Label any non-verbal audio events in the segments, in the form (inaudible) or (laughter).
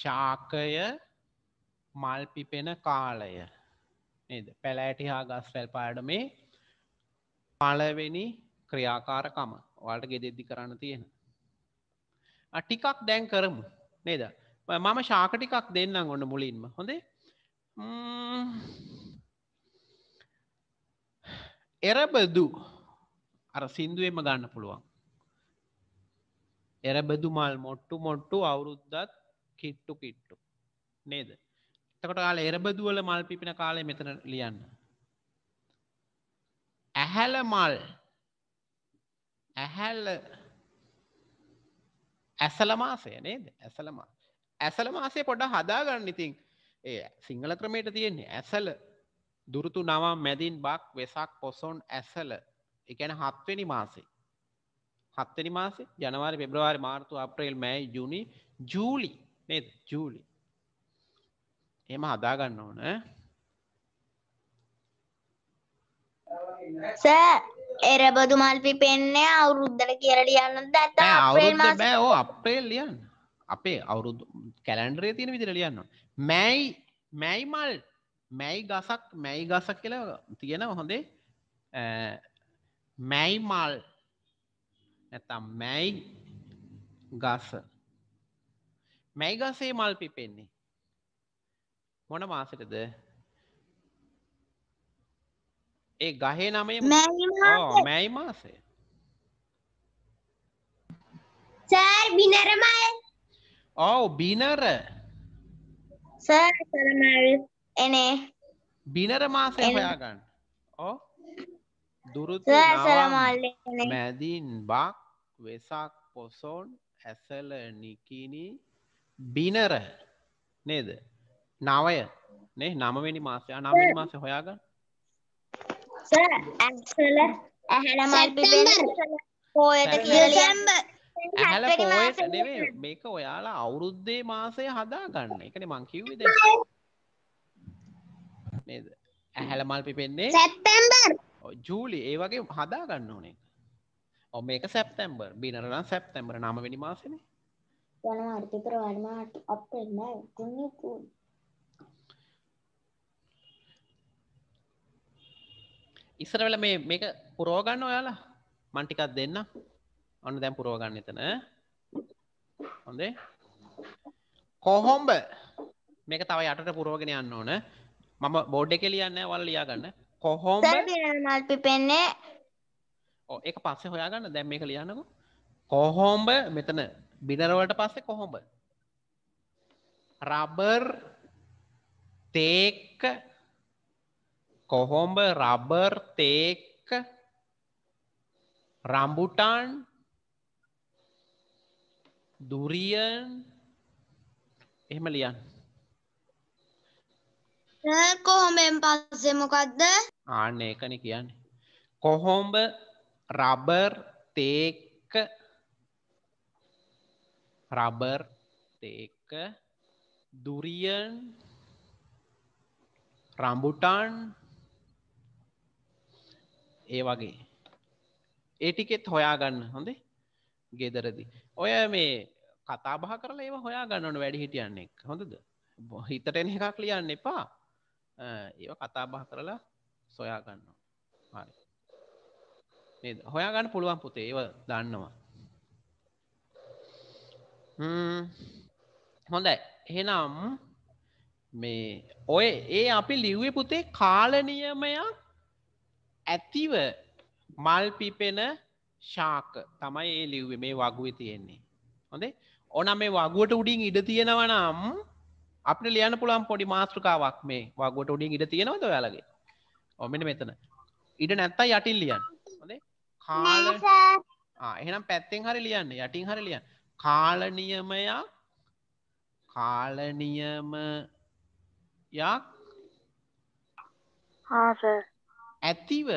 ශාකය මල් පිපෙන කාලය නද පැලෑටි හා ගස්වැල් පාඩ මේ පලවෙනි ක්‍රියාකාරකම වාට ගෙදෙද්දි කරන්න තියෙන අටිකක් දැන් කරමු නේද මම ශාකටිකක් දෙන්නම් ඔන්න මුලින්ම හොඳේ එරබදු අර සින්දුවෙම ගන්න පුළුවන් එරබදු මල් මොට්ටු මොට්ටු අවුරුද්දත් කිට්ටු කිට්ටු නේද තකොට කාල එරබදුවල මල් පිපින කාලය මෙතන ලියන්න ඇහැල මල් ඇහැල්ල ඇසල මාසය නේද ඇසලම ඇසල මාසේ පොඩ හදාගන්න ඉතින් ඒ සිංහල ක්‍රමයට තියෙන්නේ ඇසල දුරුතු නවා මැදින් බක් වෙසක් පොසොන් ඇසල එකැන හත්වෙනි මාසේ හත්තනි මාසේ ජනවාරි පෙබ්‍රවාරි මාර්තු අප්‍රේල් මැයි ජුනි ජූලි නේද ජූලි එම හදාගන්න ඕන ස එරබදු මල්පි පෙන්නේ අවුරුද්ධල කියරට යන්න ඇත බෑ ඕ අප්‍රේල් ලියන්න අපේ අවුරුදු කැලන්ඩරේ තියෙන විදිර ලියන්න මැයි මැයි මල් මැයි ගසක් මැයි ගසක් කියලා තියෙන හොඳේ මැයි මල් නැතම් මැයි ගස මැයිගසේ මල් පිපෙන්නේ. මොන මාසටද ඒ ගහේ නමේ මැයි මාසය සර් බිනරමයි ඔව් බිනර සර් සරමල් එනේ බිනර මාසය හොයාගන්න ඔව් දුරුතු මැදින් බක් වෙසක් පොසොන් ඇසල නිකිනි බිනර නේද නවය නේ නමවෙනි මාසය නමනි මාස හොයාගන්න ඇසල ඇහැල පෝයට ඇහල පෝයට නෙවේ මේක ඔයාලා අවුරුද්දේ මාසය හදා ගන්න එකන මංකිවවිද නේද ඇහැල මල් පිපෙන්නේ ජූලි ඒ වගේ හදා ගන්න ඕනේ ඔ මේක සැප්තැම්බර් බිනරලා සැප්තැම්බර නමවෙනි මාසනේ ජනවාරි පෙබරවාරි මාර්තු අප්‍රේල් මැයි ජුනි ජූලි ඉස්සර වෙලා මේ මේක පුරව ගන්න ඔයාලා මන් ටිකක් දෙන්න ඔන්න දැන් පුරව ගන්න එතන හොඳේ කොහොඹ මේක තව යටට පුරවගෙන යන්න ඕන මම බෝඩ් එකේ ලියන්නේ ඔයාලා ලියා ගන්න කොහොඹ මල් පිපෙන්නේ ඔව් ඒක පස්සේ හොයා ගන්න දැන් මේක ලියන්නකෝ කොහොඹ මෙතන බිනරවට පස්සේ කොහොම රබර් තේක්ක කොහොඹ රබර් තේක්ක රම්බුටන් දුරියන් එහෙම ලියන්න කොහොඹෙන් පස්සේ මොකක්ද ආන්න ඒකනේ කියන්නේ කොහොඹ රබර් තේක්ක රබර් ඒක දුරියන් රම්බුටාන් ඒ වගේ ඒටිකෙත් හොයාගන්න හොඳේ ගෙදරදි ඔය මේ කතාබහ කරලා ඒ හොයා ගන්නට වැඩි හිටියන්නේ හොඳද හිතටෙන එකක් ලියන්න එපා ඒ කතාබහ කරලා සොයා ගන්න හොයාගන්න පුළුවන් පුතේ ඒව දන්නවා හොඳයි එහෙනම් මේ ඔය ඒ අපි ලිව්වේ පුතේ කාලනියමයක් ඇතිව මල් පිපෙන ශාක තමයි ඒ ලිව්ව මේ වගුව තියෙන්නේ හොඳේ ඕන මේ වගුවට උඩින් ඉඩ තියෙනවනම් අප ලියන පුළන් පොඩි මාස්ත්‍රකාවක් මේ වගුවට උඩින් ඉඩ තියෙනවද ඔයාලගේ ඔමෙන මෙතන ඉඩ නැත්තා යටිල් ලියන් හොදේ කාල එහෙනම් පැත්තෙන් හරි ලියන්න යටින් හරි ලියන්න කාලනියමයක් කාලනියමයක් ඇතිව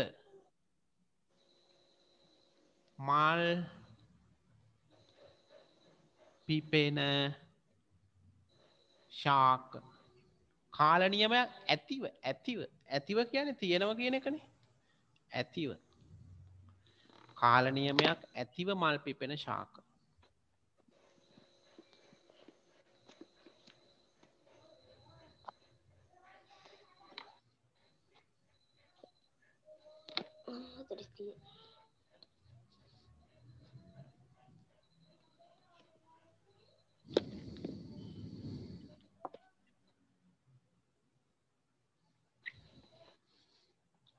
මල් පිපෙන ශාක කාලනියමයක් ඇතිව ඇතිව ඇතිව කියන තියෙනව කියන එකන ඇතිව කාලනියමයක් ඇතිව මල් පිපෙන ශාක करती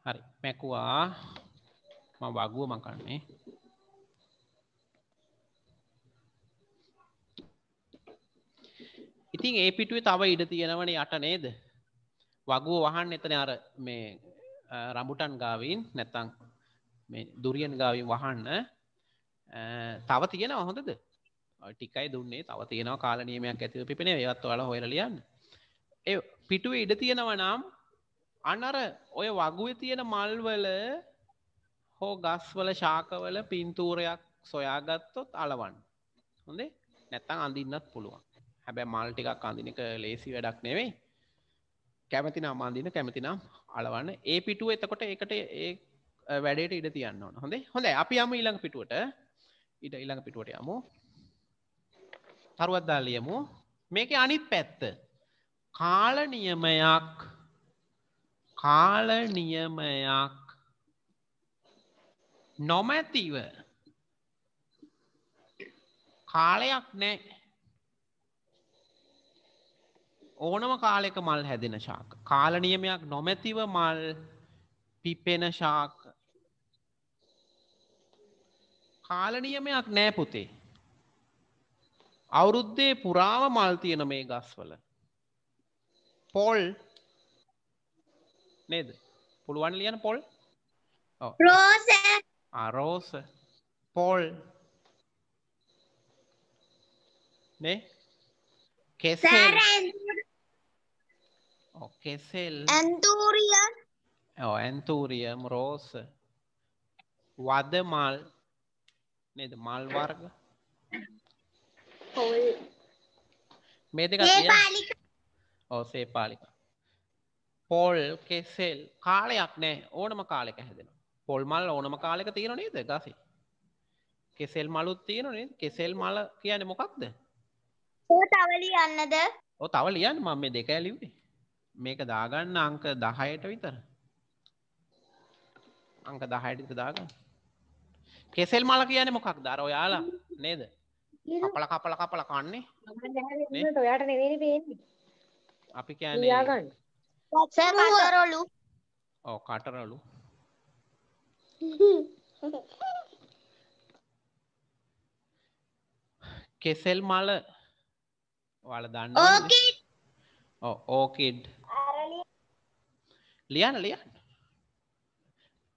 है හරි මැකුවා ම වගුව මකන්නේ ඉතින් ඒ පිටුව තව ඉඩ තියෙනවන යට නේද වගුව වහන් එතන අර මේ රඹුටන් ගාවීන් නැත්තං දුරියන් ගාවින් වහන්න තව තියෙන හොඳද ටිකයි දුන්නේ තව තියෙනවා කාලනීමයක් ඇතිව පිපෙන ඒවත් වල හොයරලියන්න ඒ පිටුවේ ඉඩ තියෙනව නම් අනර ඔය වගුවේ තියෙන මල්වල හෝ ගස්වල ශාකවල පින්තූරයක් සොයාගත්තොත් අලවන් හොඳේ නැත්තං අඳින්නත් පුළුවන් හැබැ මල් ටිකක් අඳිනක ලේසි වැඩක් නෙවෙයි කැමතිනම් අඳින කැමතිනම් අලවන්න ඒ පිටුව එතකොට ඒකට ඒ වැඩට ඉඩ තියන්න ඕන හොඳේ හොඳ අපි යම ඊළඟ පිටුවට ඉට ඊළඟ පිටුවට යමු තරුවත්දා ලියමු මේක අනිත් පැත්ත කාල නියමයක් කාල නියමයක් නොමැතිව කාලයක් නෑ ඕනම කාලෙක මල් හැදෙන ශාක කාල නියමයක් නොමැතිව මල් පිපෙන ශාක කාලනියමයක් නෑ පුතේ. අවුරුද්දේ පුරාම මල් තියෙන මේ ගස්වල. පොල් නේද පුළුවන් ලියන පොල් අරෝස පොල් නේ කෙසෙල් කෙසෙල් ඇන්තූරිය ඇන්තූරියම් රෝස වදමල් නේද මල් වර්ග මේ දෙක ඔව් සේපාලික පොල් කෙසෙල් කාලයක් නැහැ ඕනම කාලෙක හැදෙනවා පොල් මල් ඕනම කාලෙක තියෙනව නේද ගසේ කෙසෙල් මලුත් තියෙනව නේද කෙසෙල් මල කියන්නේ මොකක්ද ඔය තව ලියන්නද ඔව් තව ලියන්න මම මේ දෙක ඇලිව්වේ මේක දාගන්න අංක 10ට විතර අංක 10ට විතර දාගන්න කෙසෙල් මල කියන මොකක් දර ඔයාලා නේද කපල කපල කපල කන්නේ ඔයාට නෙවෙයි පේන්නේ අපි කියන්නේ යාගන්න කටරොලු ඔව් කටරොලු කෙසෙල් මල ඔයාලා දන්නවද ඕකිඩ් ඔව් ඕකිඩ් ලියන්න ලියන්න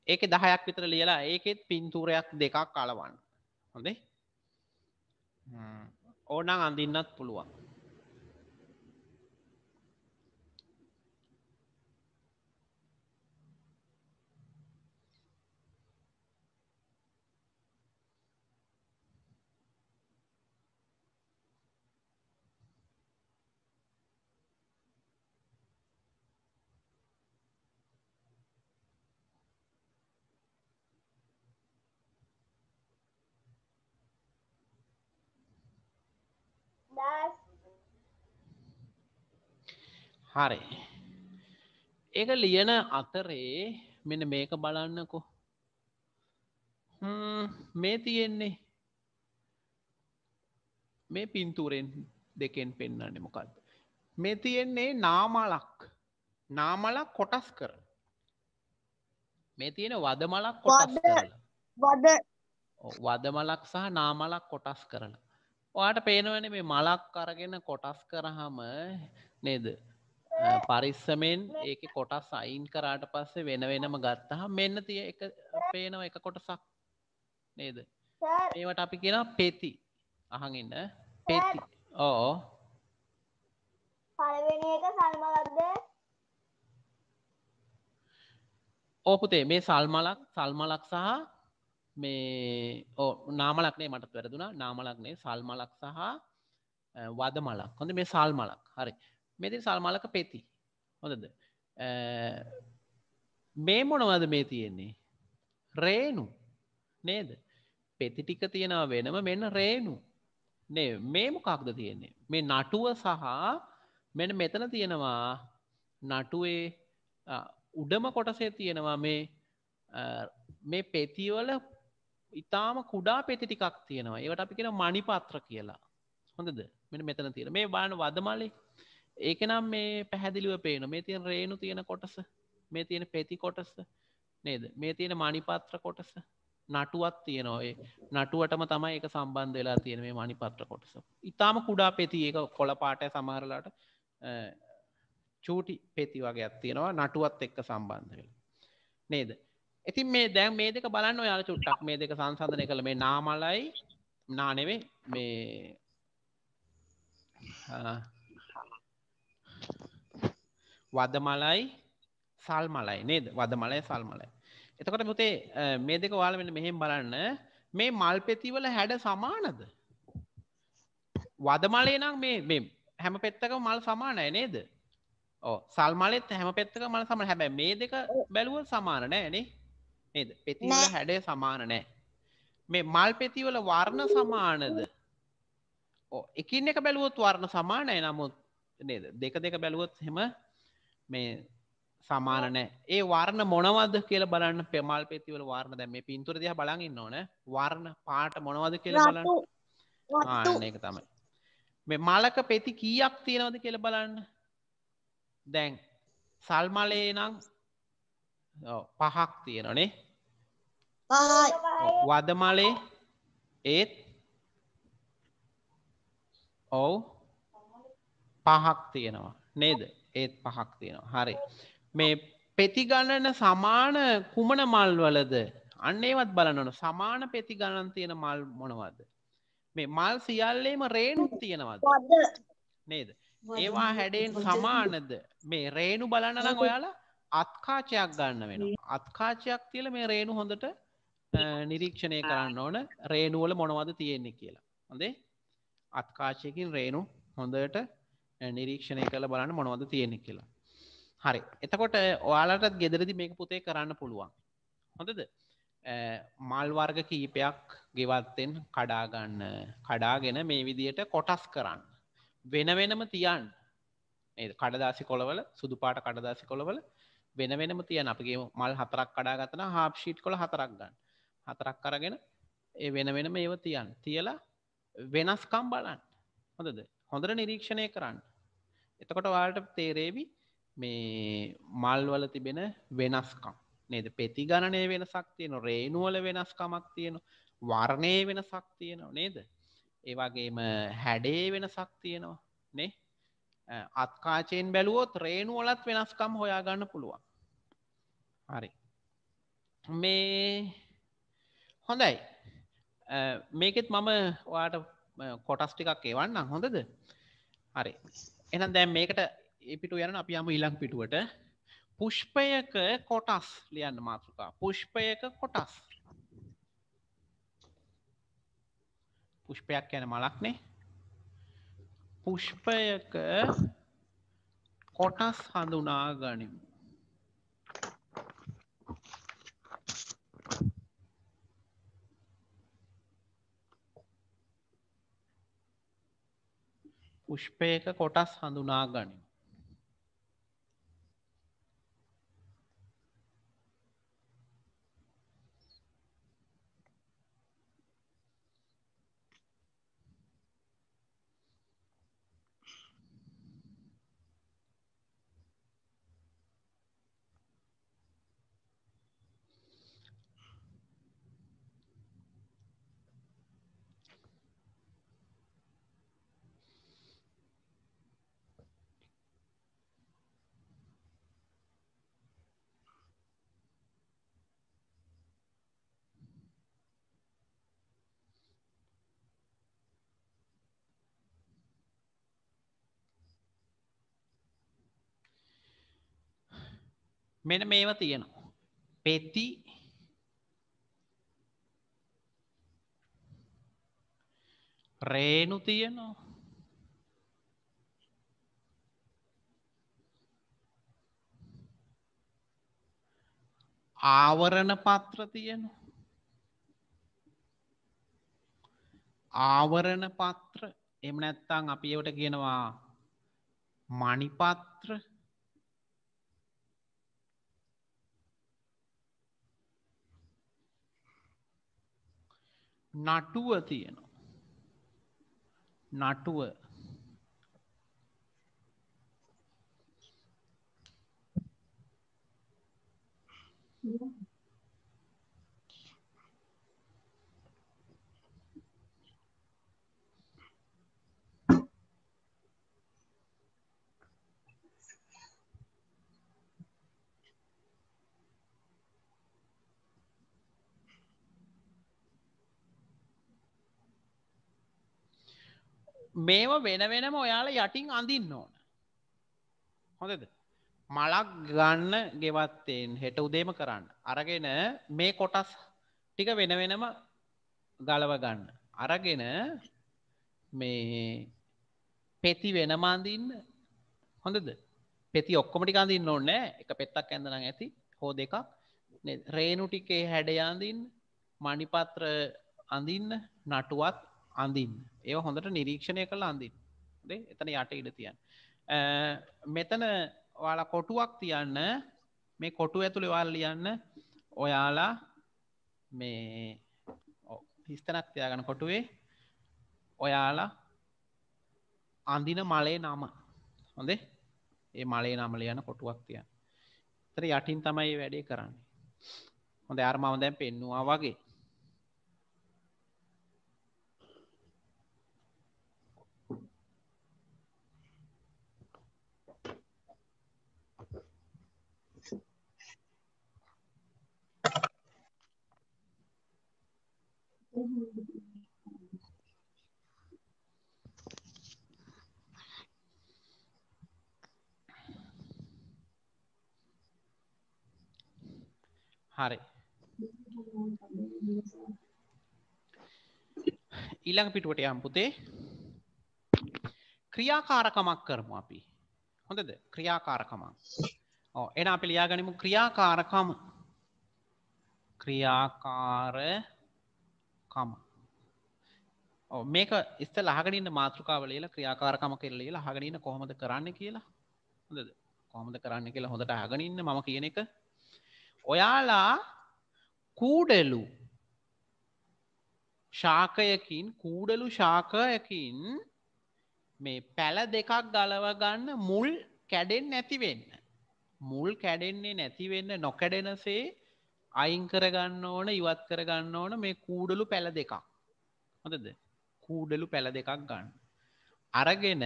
ඒක දහයක් විතර ලියලා ඒකෙත් පින්තූරයක් දෙකක් කලවන්න හොඳේ ඕනං අඳින්නත් පුළුවන් හරි ඒක ලියන අතරේ මෙන මේක බලන්නකෝ මේ තියෙන්නේ මේ පින්තුරෙන් දෙකෙන් පෙන්න්නන්නේ මොකක්ද. මේ තියෙන්නේ නාමලක් නාමලක් කොටස් කර මේ තියෙන වද මලක් කොටස් වද වද මලක් සහ නාමලක් කොටස් කරලා ඔයාට පේනවන මේ මලක් කරගෙන කොටස් කරහම නේද පරිස්සමෙන් ඒක කොටස් අයින් කරාට පස්සේ වෙන වෙනම ගත්තහා මෙන්න තිය එක පේනව එක කොටසක් නේද ඒවට අපි කියෙන පෙති අහන් ඉන්න පෙති ඕ පලවෙනි එක සල්මලක්ද ඕපුතේ මේ සල්මලක් සල්මලක් සහ මේ ඕ නාමලක්නේ මටත් වැරදුනා නාමලක්නේ සල්මලක් සහ වද මලක් හොඳ මේ සල්මලක් හරි මෙතින් සල්මාලක පෙති හොඳද මේ මොනවද මේ තියෙන්නේ රේනු නේද පෙති ටික තියෙනවා වෙනම මෙන්න රේනු නේ මේ මොකක්ද තියෙන්නේ මේ නටුව සහ මෙන මෙතන තියෙනවා නටුවේ උඩම කොටසේ තියෙනවා මේ මේ පෙතිවල ඉතාම කුඩා පෙති ටිකක් තියෙනවා ඒවට අපි කියෙන මනිපත්‍ර කියලා හොඳද මෙ මෙතන තියෙන මේ බාන වදමලේ ඒක නම් මේ පැහැදිලිව පේන මේ තියෙන රේණු තියෙන කොටස මේ තියෙන පෙති කොටස නේද මේ තියෙන මනිපත්‍ර කොටස නටුවත් තියෙනඒ නටුවටම තමයි එක සම්බන්ධ වෙලා තියෙන මේ මනිපත්‍ර කොටස ඉතාම කුඩා පෙති ඒක කොළ පාටය සමහරලාට චූටි පෙති වගේ තියෙනවා නටුවත් එක්ක සම්බන්ධ වෙලා නේද ඉතින් මේ දැන් මේ දෙක බලන්න ඔයාල චුට්ටක් මේ දෙක සංසධනය කළ මේ නාමලයි නානෙවේ මේ වද මලයි සල් මලයි නේද වද මලය සල් මලයි එතකොට මුතේ මේ දෙක වාල වෙන මෙහෙම බලන්න මේ මල් පෙතිවල හැඩ සමානද වද මලේ නම් මේ හැම පෙත්තක මල් සමානය නේද සල් මලෙත් හැම පෙත්තක මල සම හැබැ මේ දෙක බැලුව සමාන නෑනේ නේද පෙතිවල හැඩේ සමාන නෑ මේ මල් පෙතිවල වර්ණ සමානද එකින් එක බැලුවොත් වර්ණ සමානය නමුත් නේද දෙක දෙක බැලුවොත් හෙම මේ සමානනෑ ඒ වර්ණ මොනවද කියල බලන්න පෙමල් පෙතිවල වාර්ණ දැම මේ පින්තුර දිහ බලගන්න ඕන වර්ණ පාට මොනවද කියල බලන්න එක තමයි මේ මලක පෙති කීයක් තියෙනවද කියල බලන්න දැන් සල්මලේ නම් පහක් තියෙනනේ වද මලේ ඒත් ඔවු පහක් තියෙනවා නේද ඒත් පහක් තියෙනවා හරි මේ පෙතිගණන සමාන කුමන මල් වලද අන්න ඒවත් බලනොන සමාන පෙති ගණන් තියෙන මල් මොනවද මේ මල් සියල්ලේම රේණුත් තියෙනවද නේද ඒවා හැඩෙන් සමානද මේ රේණු බලන්නනම් ඔයාලා අත්කාචයක් ගන්න වෙන අත්කාචයක් තියල මේ රේණු හොඳට නිරීක්ෂණය කරන්න ඕන රේණුවල මොනවද තියෙන්නේ කියලා හොඳේ අත්කාශයකින් රේණු හොඳට නිරීක්ෂණය කළ බලන්න මොනවද තියෙනෙ කියලා හරි එතකොට ඔයාලටත් ගෙදරදි මේක පුතේ කරන්න පුළුවන් හොඳද මල්වර්ග කීපයක් ගෙවත්තෙන් කඩාගන්න කඩාගෙන මේ විදියට කොටස් කරන්න වෙන වෙනම තියන් ඒ කඩදාසි කොළවල සුදු පාට කඩදාසි කොළවල වෙන වෙනම තියන අපගේ මල් හතරක් කඩාගතන හාප්ෂීට් කොළ හතරක් ගන්න හතරක් කරගෙන ඒ වෙන වෙනම ඒව තියන් තියලා වෙනස්කම් බලන්න හොඳද හොඳර නිරීක්ෂණය කරන්න එතකොට වාට තේරේවි මේ මල්වල තිබෙන වෙනස්කම් නේද පෙති ගණනය වෙනසක් තියෙන රේනුවල වෙනස්කමක් තියෙන වර්ණය වෙනසක් තියෙනවා නේද ඒවාගේම හැඩේ වෙනසක් තියෙනවා නේ අත්කාචයෙන් බැලුවොත් රේනුවලත් වෙනස්කම් හොයාගන්න පුළුවන් හරි මේ හොඳයි මේකෙත් මම වාට කොටස් ටිකක් ඒවන්න හොඳද හරි එනම් දැම් මේකට එපිට යන අපි යම ඉලං පිටුවට පුෂ්පයක කොටස් ලියන්න මාතෘකා පුෂ්පයක කොටස් පුෂ්පයක් යන මලක්නේ පුෂ්පයක කොටස් හඳුනා ගනිමු උෂ්පයක කොටස් හඳුනා ගනිමු. මෙන මේව තියෙනවා පෙති රේනු තියෙනවා ආවරණ පත්‍ර තියෙනවා ආවරණ පත්‍ර එම නැත්තං අපි ඒවට කියනවා මණිපත්‍ර නටුව තියෙනවා. නටුව Yeah. මේම වෙන වෙනම ඔයාල යටින් අඳින්න ඕන හොඳද මලක් ගන්න ගෙවත්තයෙන් හෙට උදේම කරන්න අරගෙන මේ කොටස් ටික වෙන වෙනම ගලව ගන්න අරගෙන මේ පෙති වෙනම අඳින්න හොඳද පෙති ඔක්කොමටි අඳින්න ඕන්නෑ එක පෙත්තක් ඇඳනම් ඇති හෝ දෙකක් රේනු ටිකේ හැඩයාඳින් මනිපත්‍ර අඳින්න නටුවත් අඳින්න ඒ හොඳට නිරීක්ෂණය කළ අන්දින් එතන යට ඉඩ තියන් මෙතන වාල කොටුවක් තියන්න මේ කොටු ඇතුළි වාල් ලියන්න ඔයාලා මේ හිස්තනක් තියාගන කොටුවේ ඔයාලා අඳින මලේ නම හොඳේ ඒ මලේ නමල යන කොටුවක් තියන් තර යටින් තමයි වැඩේ කරන්නේ හොඳ අර්මාව දැන් පෙන්නවා වගේ හරි ඊළඟ පිටුවට යම් පුතේ ක්‍රියාකාරකමක් කරමු අපි හොඳද ක්‍රියාකාරකමක් ඕ එන අපි ලියාගනිමු ක්‍රියාකාරකම ක්‍රියාකාරකම ඕ මේක ඉස්සෙල්ලා අහගෙන ඉන්න මාතෘකාව ලියලා ක්‍රියාකාරකම කියලා ලියලා අහගෙන ඉන්න කොහොමද කරන්න කියලා හොඳද කොහොමද කරන්න කියලා හොඳට අහගෙන ඉන්න මම කියන එක ඔයාලා කූඩලු ශාකයකින් කූඩලු ශාකයකින් මේ පැල දෙකක් ගලවගන්න මුල් කැඩෙන් නැතිවෙන්න. මුල් කැඩෙන්නේ නැතිවෙන්න නොකැඩෙනසේ අයින් කරගන්න ඕන ඉවත් කරගන්න ඕන මේ කූඩලු පැළ දෙකක්. හොඳද කූඩලු පැළ දෙකක් ගන්න. අරගෙන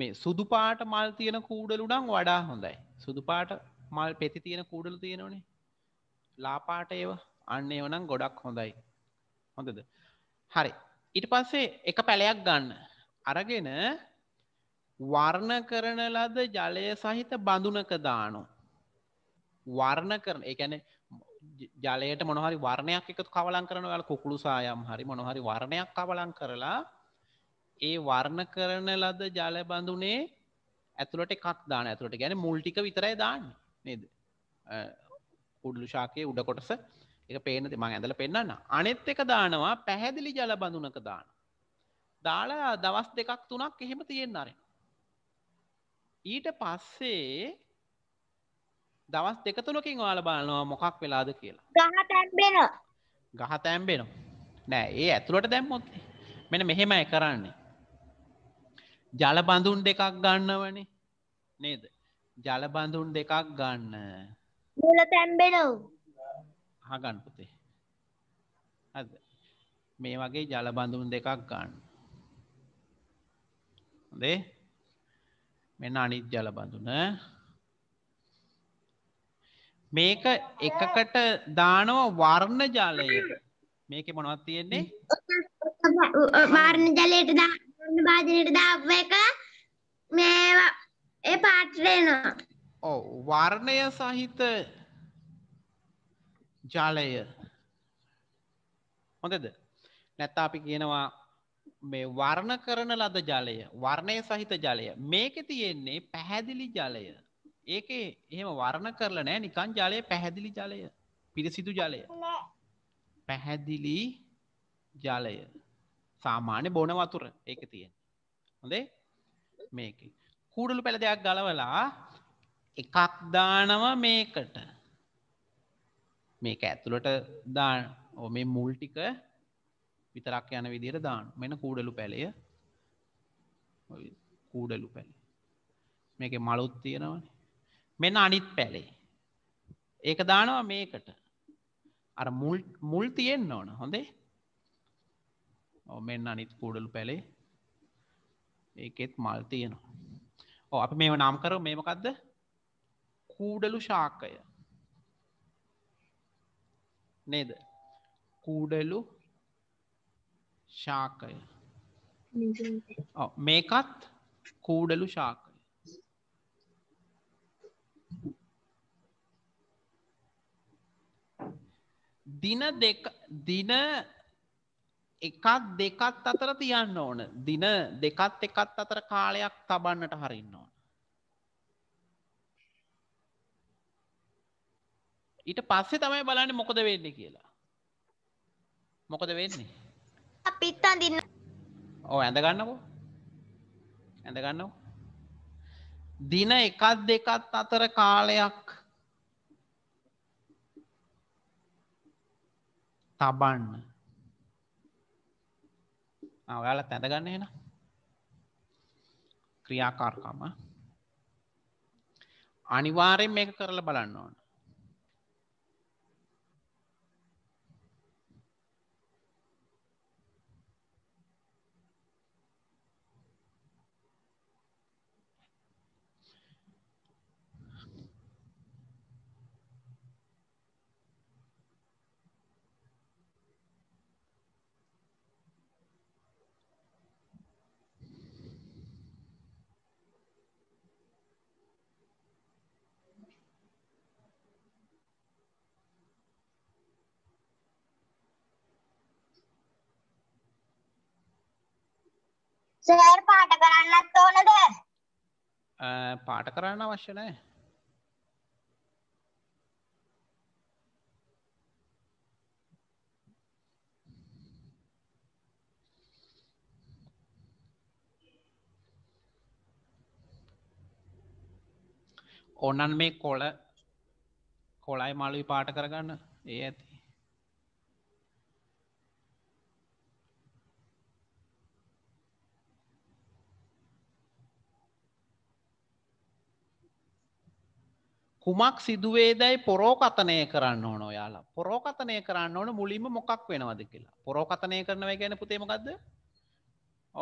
මේ සුදුපාට මල් තියෙන කූඩලු නම් වඩා හොඳයි. සුදුපාට මල් පෙති තියෙන කුඩලු තියෙනවනේ ලාපාට ඒව අන්න එවනම් ගොඩක් හොඳයි හොඳද හරි ඉට පස්සේ එක පැලයක් ගන්න අරගෙන වර්ණ කරන ලද ජලය සහිත බඳුනක දානු වර්ණ කරන එකන ජලයට මොනහරි වර්ණයක් එකතු කවලන් කරන වල කුකුළු සායම් හරි මොනහරි වර්ණයක් කවලන් කරලා ඒ වර්ණ කරන ලද ජල බඳුනේ ඇතුළට එකක් දාන ඇතුළට ගැන මුල්ටික විතරයි දාන්නේ නේද කුඩ්ලු ශාකයේ උඩ කොටස එක පේන මං ඇඳල පෙන්න්න අනෙත් එක දානවා පැහැදිලි ජල බඳුනක දාන. දාලා දවස් දෙකක් තුනක් එහෙම තියෙන්නරෙන. ඊට පස්සේ දවස් දෙකතුනකින් වාල බලනවා මොකක් වෙලාද කියලා ගහ තැම්බෙන ගහ තැම්බෙන නෑ ඒ ඇතුළට දැම්මොත් මෙන මෙහෙමයි කරන්නේ ජල බඳුන් දෙකක් ගන්නවනේ නේද ජල බඳුන් දෙකක් ගන්න. මුල තැම්බෙනව. අහගන්න පුතේ. හරිද? මේ වගේ ජල බඳුන් දෙකක් ගන්න. හොඳේ? මෙන්න අනිත් ජල බඳුන. මේක එකකට දානව වර්ණ ජලය. මේකේ මොනවද තියෙන්නේ? (laughs) වර්ණ ජලයට දා වර්ණ භාජනයට දාපු එක මේ ඒ පාට වෙනවා. ඔව් වර්ණය සහිත ජලය. හොඳද? නැත්නම් අපි කියනවා මේ වර්ණ කරන ලද ජලය, වර්ණය සහිත ජලය. මේකේ තියෙන්නේ පැහැදිලි ජලය. ඒකේ එහෙම වර්ණ කරලා නැහැ නිකන් ජලය පැහැදිලි ජලය. පිරිසිදු ජලය. පැහැදිලි ජලය. සාමාන්‍ය බොන වතුර ඒක තියෙන්නේ. හොඳේ? මේකේ කූඩලු පැළ දෙයක් ගලවලා එකක් දානව මේකට මේක ඇතුළට දා මේ මුල්ටික විතරක් යන විදිර දාන මෙන කූඩලු පැළය කූඩලු පැළි මේක මලුත් තියෙනවන මෙන්න අනිත් පැළේ ඒක දානවා මේකට අර මුල් තියෙන්න්න ඕන හොඳේ ඔ මෙන්න අනිත් කූඩලු පැළේ ඒකෙත් මල් තියෙනවා අපි මේ නම් කර මේමකක්ද කූඩලු ශාකය නේද කූඩලු ශාකය මේකත් කූඩලු ශාකය දින දින එකත් දෙකත් අතර තියන්න ඕන දින දෙකත් එකත් අතර කාලයක් තබන්නට හරින්න ඊට පස්සේ තමයි බලන්න මොකද වෙන්න කියලා මොකද වෙන්නේ පිත්තන් දින්න ඕ ඇඳගන්නකෝ ඇඳගන්නව දින එකත් දෙකත් අතර කාලයක් තබන්න ඔයාලත් ඇඳගන්න එෙන ක්‍රියාකාරකම අනිවාරයෙන් මේක කරලා බලන්න ඕන සර් පාට කරන්නත් ඕනද? පාට කරන්න අවශ්‍ය නැහැ. ඕනන් මේ කොළ කොළයි මළුයි පාට කරගන්න ඒ ඇති කුමක් සිදුවේ දැයි පොරෝකතනය කරන්න ඕන ඔයාලා පොරෝකතනය කරන්න ඕන මුලින්ම මොකක් වෙනවද කියලා පොරෝකතනය කරනව ගැන පුතේමකක්ද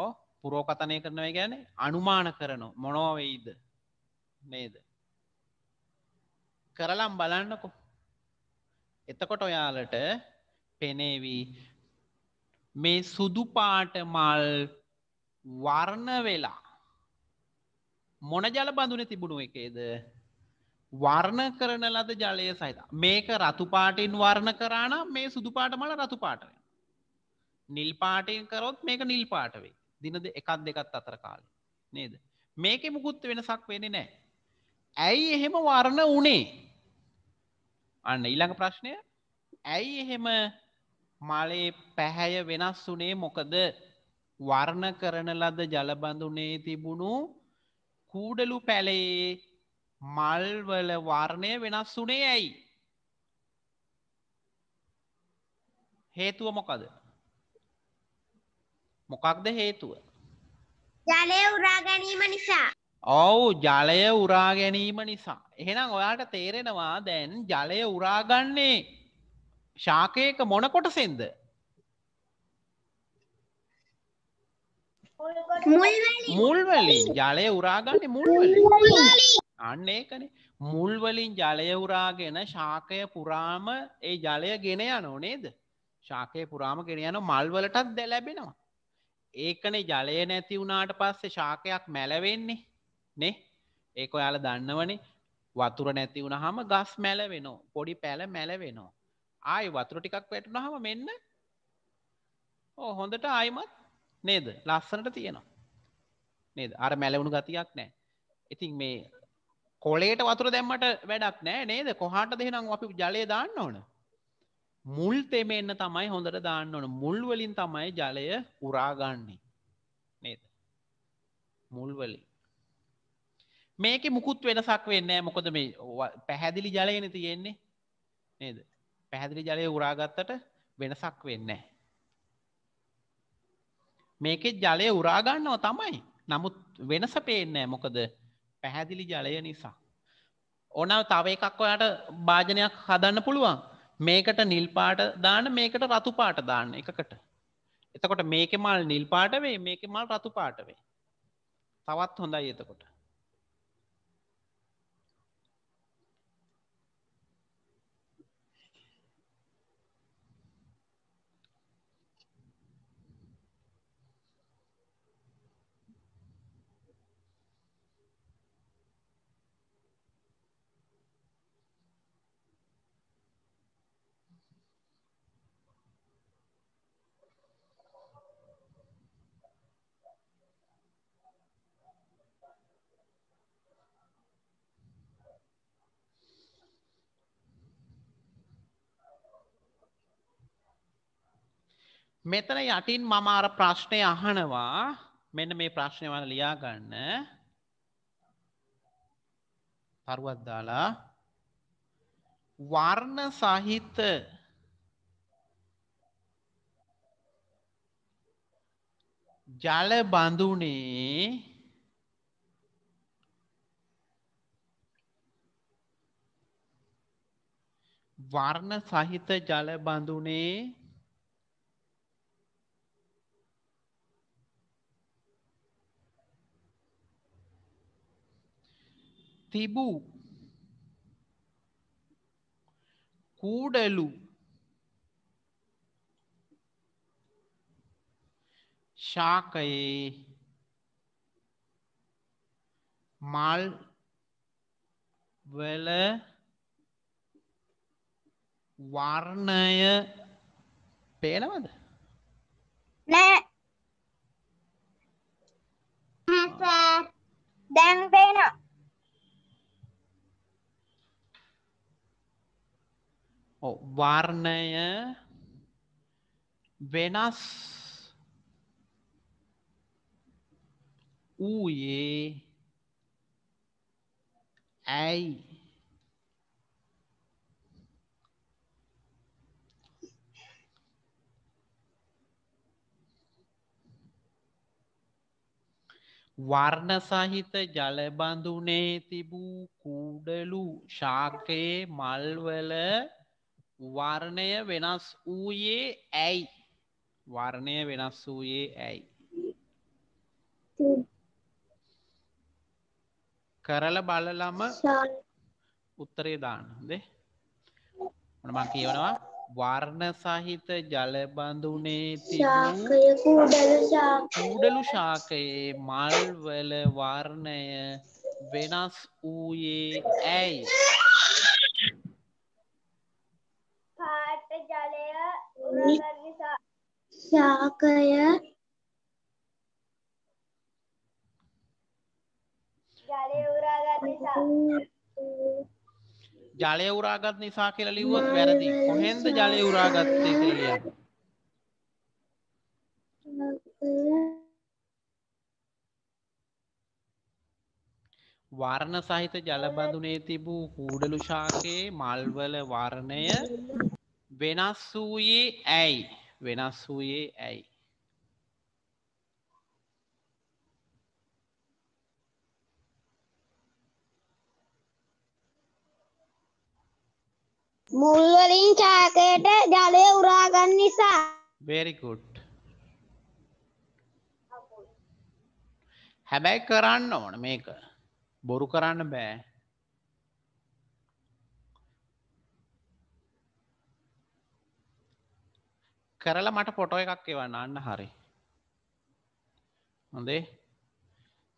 ඕ පුරෝකතනය කරනව ගැන අනුමාන කරන මොනොවෙයිද නේද කරලම් බලන්නකො එතකොට ඔයාලට පෙනේවී මේ සුදු පාට මල් වර්ණ වෙලා මොන ජල බඳුන තිබුණු එකේද වර්ණ කරන ලද ජලය සහිත. මේක රතුපාටෙන් වර්ණ කරාන මේ සුදුපාට මල රතුපාටය. නිල්පාටයෙන් කරොත් මේක නිල්පාටවේ. දිනද එකක් දෙකත් අතර කාලෙ. නේද. මේක මුකුත් වෙනසක් වෙන නෑ. ඇයි එහෙම වර්ණ වනේ අන්න ඊළඟ ප්‍රශ්නය ඇයි එහෙම මලේ පැහැය වෙනස් වනේ මොකද වර්ණ කරන ලද ජලබඳුනේ තිබුණු කූඩලු පැලයේ මල්වල වර්ණය වෙනස් වුනේ ඇයි හේතුව මොකද මොකක්ද හේතුව ජලය උරා ගැනීම නිසා ඔව් ජලය උරා ගැනීම නිසා එහෙනම් ඔයාට තේරෙනවා දැන් ජලය උරාගන්නේ ශාකයක මොන කොටසෙන්ද මුල්වලින් ජලය උරාගන්නේ මුල්වලින් අන්න ඒකන මුල්වලින් ජලයවුරාගෙන ශාකය පුරාම ඒ ජලය ගෙන යනෝ නේද ශාකය පුරාම ගෙන යන මල්වලටත් දැ ලැබෙනවා ඒකනේ ජලය නැති වුණාට පස්සේ ශාකයක් මැලවෙන්නේ නේ ඒක ඔයාල දන්නවනේ වතුර නැති වුණහම ගස් මැලවෙනෝ පොඩි පැල මැලවෙනෝ ආය වතුර ටිකක් වැටුණහම මෙන්න ඕ හොඳට ආයමත් නේද ලස්සනට තියෙනවා නේද අර මැලවුණු ගතියක් නෑ ඉතින් මේ කොලේට වතුර දැම්මට වැඩක් නෑ නේද කොහට දෙනම් අපි ජලය දාන්න ඕන මුල් තෙමෙන්න්න තමයි හොඳට දාන්න ඕන මුල්වලින් තමයි ජලය උරාගන්නේ නේද මුල්වලින් මේක මුකුත් වෙනසක් වෙන්න මොකද මේ පැහැදිලි ජලයන තියෙන්නේ නේද පැහැදිලි ජලය උරාගත්තට වෙනසක් වෙන්න මේක ජලය උරාගන්නව තමයි නමුත් වෙනස පේන්නෑ මොකද පැහැදිලි ජලය නිසා. ඕනව තව එකක් ඔයාට භාජනයක් හදන්න පුළුවන් මේකට නිල්පාට දාන මේකට රතු පාට දාන්න එකකට. එතකොට මේක මල් නිල්පාට වේ මේක මල් රතු පාට වේ. තවත් හොඳයි එතකොට. මෙතන යටින් මම අර ප්‍රශ්නය අහනවා මෙන්න මේ ප්‍රශ්නය වල ලියා ගන්න. තරුවක් දාලා වර්ණ සහිත ජල බඳුනේ වර්ණ සහිත ජල බඳුනේ තිබූ කූඩලු ශාකයේ මල් වල වර්ණය පේනවද නෑ දැන් පේනවා වර්ණය වෙනස් වූයේ ඇයි වර්ණ සහිත ජලබඳුනේ තිබූ කූඩලු ශාකයේ මල්වල වර්ණය වෙනස් වූයේ ඇයි වර්ණය වෙනස් වූයේ ඇයි කරල බලලම උත්තරේ දාන්න දෙ මම කියවනවා වර්ණ සහිත ජලබඳුනේ කූඩලු ශාකයේ මල්වල වර්ණය වෙනස් වූයේ ඇයි ශාකය ජලය උරාගත් නිසා කියලා ලිව්වොත් වැරදි. කොහෙන්ද ජලය උරාගත්තේ කියලා ලියන්න. වර්ණ සහිත ජලබඳුනේ තිබූ කූඩලු ශාකයේ මල්වල වර්ණය වෙනස් වූයේ ඇයි වෙනස් වූයේ ඇයි මුල්වලින් චාකයට ජලය උරාගන්න නිසා බෙරිකුට් හැබැයි කරන්න ඕන මේක බොරු කරන්න බෑ කරලා මට පොටෝ එකක් එවන්න අන්න හරි හොඳේ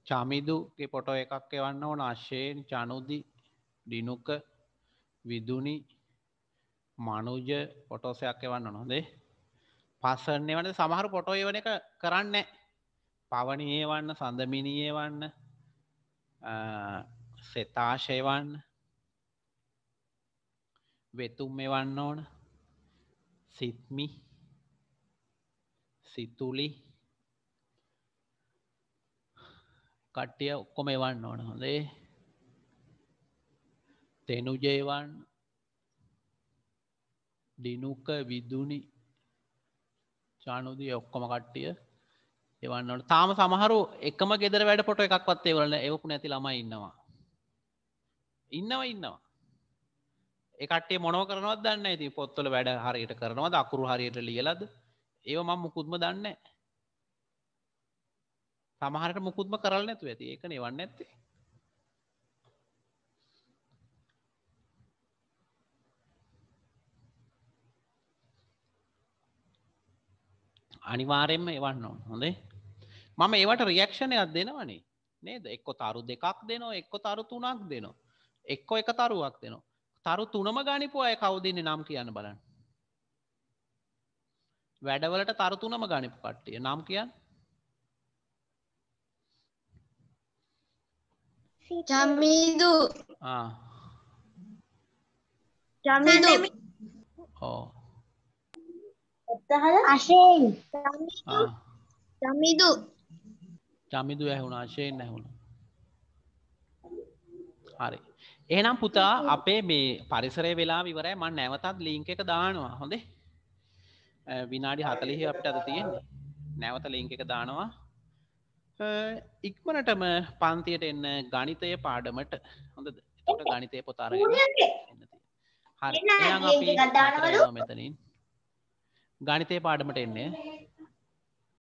චමිදුගේ පොටෝ එකක් එවන්න ඕන අශයෙන් චනුදි ඩිනුක විදුනි මනුජ පොටෝසයක් එවන්න නොදේ පසන්නේ වන සමහර පොටෝ එවන එක කරන්න පවනයේ වන්න සඳමිනියේ වන්න සෙතාශය වන්න වෙතුම් මෙවන්න ඕන සිත්මි සිතුලි කට්ටිය ඔක්කොම එවන්න ඕන හොඳේ තෙනුජේවන් ඩිනුක විදුනි චානුදී ඔක්කොම කට්ටිය එවන්නට තාම සමහරු එකම ගෙදර වැඩ පොට එකක්වත් ඒවලන එවපු නැති ළම ඉන්නවා ඉන්නවා ඉන්නවා එකටේ මොනව කරනවත් දන්න ඇති පොත්තොල වැඩ හරියට කරනවා අකුරු හරියට ලියලද ඒව මං මුකුත්ම දන්න සමහරට මුකුත්ම කරන්න ඇතු ඇති ඒක නිවන්න ඇත්තේ අනිවාරයෙන්ම එවන්න ඕන හොඳේ මම ඒවට රියක්ෂණයක් දෙනවනේ නේද එක්කො තරු දෙකක් දෙනවා එක්කො තරු තුනක් දෙනවා එක්කො එක තරුවක් දෙනවා තරු තුනම ගනිපු අය කවුදන්නේ නම් කියන්න බලන්න වැඩවලට තරුතුනම ගනිප කට්ටිය නම් කියන්න චමිදු චමිදු ඕ අශයෙන් චමිදු චමිදු ඇහුණ අශයෙන් ඇහුණ හරි එහෙනම් පුතා අපේ මේ පරිසරය වෙලා විවරයි මන් නැවතත් ලිංක එක දානවා හොඳේ විනාඩි හතලිහි අපට අද තියෙන්නේ නැවත ලිංක එක දානවා ඉක්මනටම පන්තියට එන්න ගනිතය පාඩමට හොඳ තොට ගනිතය පොතාරගෙන හරි මෙතනින් ගනිතය පාඩමට එන්නේ